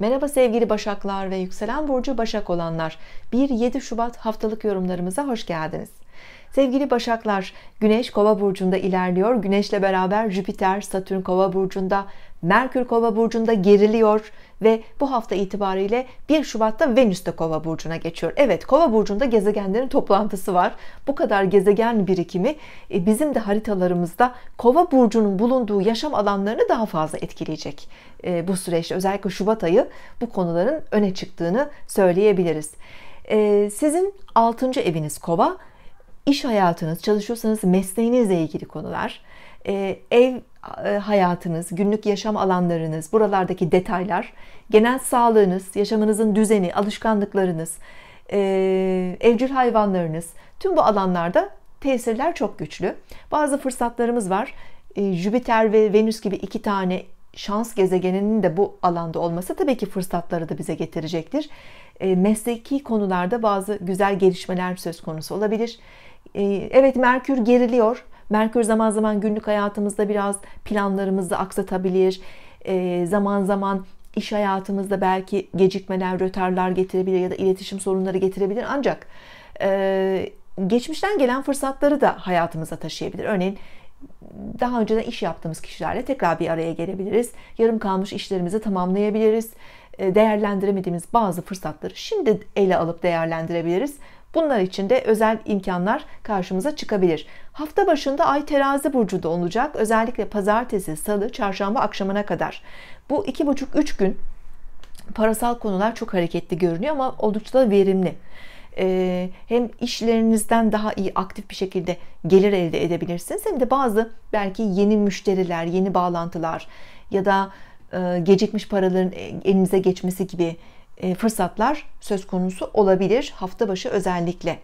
Merhaba sevgili Başaklar ve Yükselen Burcu Başak olanlar. 1-7 Şubat haftalık yorumlarımıza hoş geldiniz. Sevgili Başaklar, Güneş Kova burcunda ilerliyor. Güneşle beraber Jüpiter, Satürn Kova burcunda, Merkür Kova burcunda geriliyor ve bu hafta itibariyle 1 Şubat'ta Venüs de Kova burcuna geçiyor. Evet, Kova burcunda gezegenlerin toplantısı var. Bu kadar gezegen birikimi e, bizim de haritalarımızda Kova burcunun bulunduğu yaşam alanlarını daha fazla etkileyecek. E, bu süreçte özellikle Şubat ayı bu konuların öne çıktığını söyleyebiliriz. E, sizin 6. eviniz Kova, iş hayatınız, çalışıyorsanız mesleğinizle ilgili konular, e, ev e, hayatınız, günlük yaşam alanlarınız, buralardaki detaylar, genel sağlığınız, yaşamınızın düzeni, alışkanlıklarınız, e, evcil hayvanlarınız, tüm bu alanlarda tesirler çok güçlü. Bazı fırsatlarımız var. Jüpiter ve Venüs gibi iki tane şans gezegeninin de bu alanda olması tabii ki fırsatları da bize getirecektir. Mesleki konularda bazı güzel gelişmeler söz konusu olabilir. Ee, evet Merkür geriliyor. Merkür zaman zaman günlük hayatımızda biraz planlarımızı aksatabilir. Ee, zaman zaman iş hayatımızda belki gecikmeler, rötarlar getirebilir ya da iletişim sorunları getirebilir. Ancak e, geçmişten gelen fırsatları da hayatımıza taşıyabilir. Örneğin daha önceden iş yaptığımız kişilerle tekrar bir araya gelebiliriz. Yarım kalmış işlerimizi tamamlayabiliriz. Ee, değerlendiremediğimiz bazı fırsatları şimdi ele alıp değerlendirebiliriz. Bunlar için de özel imkanlar karşımıza çıkabilir. Hafta başında Ay terazi burcu da olacak. Özellikle pazartesi, salı, çarşamba akşamına kadar. Bu 2,5-3 gün parasal konular çok hareketli görünüyor ama oldukça da verimli ee, hem işlerinizden daha iyi aktif bir şekilde gelir elde edebilirsiniz hem de bazı belki yeni müşteriler, yeni bağlantılar ya da e, gecikmiş paraların e, elinize geçmesi gibi e, fırsatlar söz konusu olabilir hafta başı özellikle.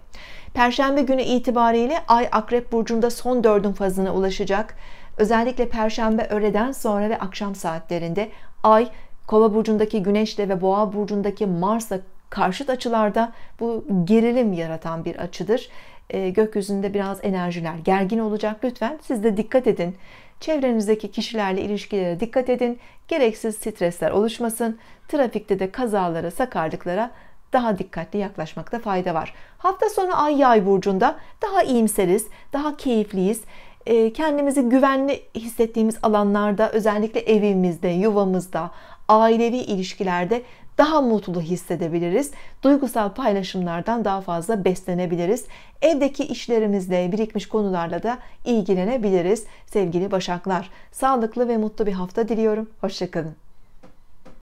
Perşembe günü itibariyle Ay Akrep Burcu'nda son dördün fazına ulaşacak. Özellikle Perşembe öğleden sonra ve akşam saatlerinde Ay Kova Burcu'ndaki Güneş'le ve Boğa Burcu'ndaki Mars'la karşıt açılarda bu gerilim yaratan bir açıdır. E, gökyüzünde biraz enerjiler gergin olacak. Lütfen siz de dikkat edin. Çevrenizdeki kişilerle ilişkilere dikkat edin. Gereksiz stresler oluşmasın. Trafikte de kazalara, sakarlıklara daha dikkatli yaklaşmakta fayda var. Hafta sonu Ay Yay burcunda daha iyimseriz, daha keyifliyiz. Ee, kendimizi güvenli hissettiğimiz alanlarda özellikle evimizde, yuvamızda, ailevi ilişkilerde daha mutlu hissedebiliriz. Duygusal paylaşımlardan daha fazla beslenebiliriz. Evdeki işlerimizle, birikmiş konularla da ilgilenebiliriz. Sevgili Başaklar, sağlıklı ve mutlu bir hafta diliyorum. Hoşçakalın.